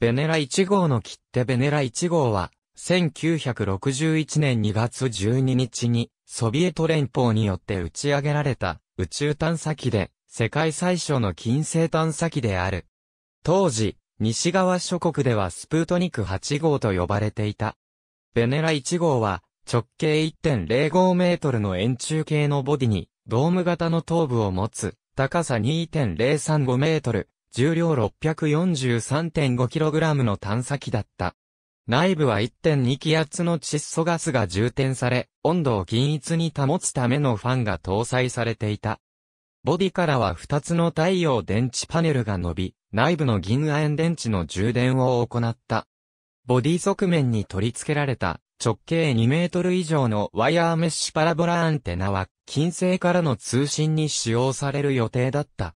ベネラ1号の切手ベネラ1号は、1961年2月12日に、ソビエト連邦によって打ち上げられた、宇宙探査機で、世界最初の金星探査機である。当時、西側諸国ではスプートニク8号と呼ばれていた。ベネラ1号は、直径1.05メートルの円柱形のボディに、ドーム型の頭部を持つ、高さ2.035メートル、重量 643.5kg の探査機だった。内部は1.2気圧の窒素ガスが充填され、温度を均一に保つためのファンが搭載されていた。ボディからは2つの太陽電池パネルが伸び、内部の銀亜鉛電池の充電を行った。ボディ側面に取り付けられた直径2メートル以上のワイヤーメッシュパラボラアンテナは、金星からの通信に使用される予定だった。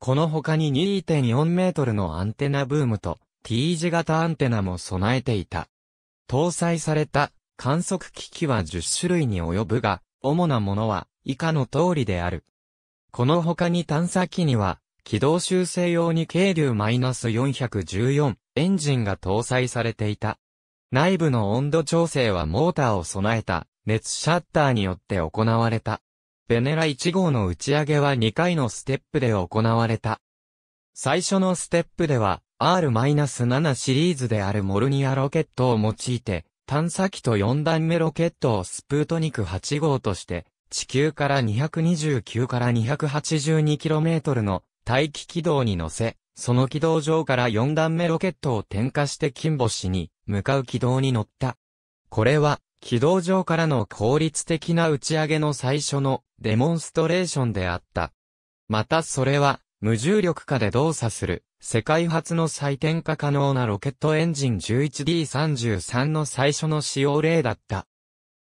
この他に2.4メートルのアンテナブームと T 字型アンテナも備えていた。搭載された観測機器は10種類に及ぶが、主なものは以下の通りである。この他に探査機には、軌道修正用に軽流 -414 エンジンが搭載されていた。内部の温度調整はモーターを備えた熱シャッターによって行われた。ベネラ1号の打ち上げは2回のステップで行われた。最初のステップでは、R-7 シリーズであるモルニアロケットを用いて、探査機と4段目ロケットをスプートニク8号として、地球から229から 282km の大気軌道に乗せ、その軌道上から4段目ロケットを点火して金星に向かう軌道に乗った。これは軌道上からの効率的な打ち上げの最初のデモンストレーションであった。またそれは、無重力下で動作する、世界初の再点火可能なロケットエンジン 11D33 の最初の使用例だった。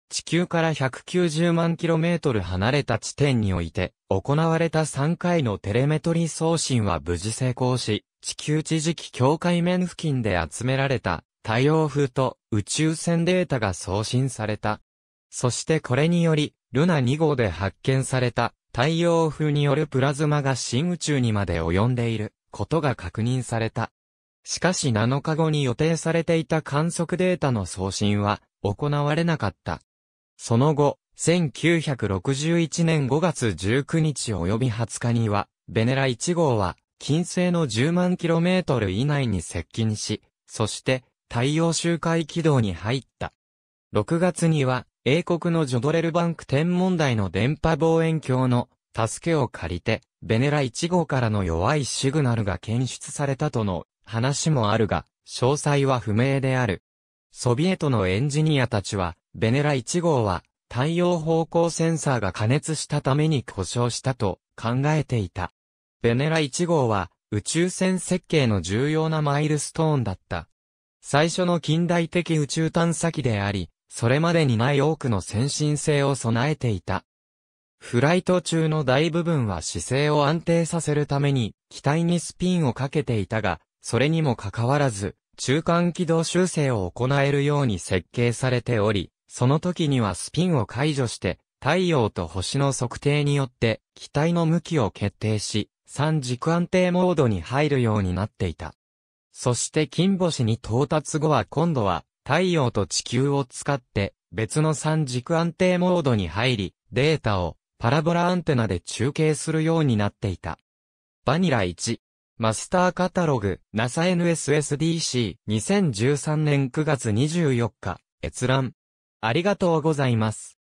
地球から190万キロメートル離れた地点において、行われた3回のテレメトリ送信は無事成功し、地球地磁気境界面付近で集められた太陽風と宇宙船データが送信された。そしてこれにより、ルナ2号で発見された太陽風によるプラズマが新宇宙にまで及んでいることが確認された。しかし7日後に予定されていた観測データの送信は行われなかった。その後、1961年5月19日及び20日には、ベネラ1号は、金星の10万キロメートル以内に接近し、そして、太陽周回軌道に入った。6月には、英国のジョドレルバンク天文台の電波望遠鏡の助けを借りて、ベネラ1号からの弱いシグナルが検出されたとの話もあるが、詳細は不明である。ソビエトのエンジニアたちは、ベネラ1号は太陽方向センサーが加熱したために故障したと考えていた。ベネラ1号は宇宙船設計の重要なマイルストーンだった。最初の近代的宇宙探査機であり、それまでにない多くの先進性を備えていた。フライト中の大部分は姿勢を安定させるために、機体にスピンをかけていたが、それにもかかわらず、中間軌道修正を行えるように設計されており、その時にはスピンを解除して、太陽と星の測定によって、機体の向きを決定し、三軸安定モードに入るようになっていた。そして金星に到達後は今度は太陽と地球を使って別の三軸安定モードに入り、データをパラボラアンテナで中継するようになっていた。バニラ1。マスターカタログ NASANSSDC 2013年9月24日閲覧。ありがとうございます。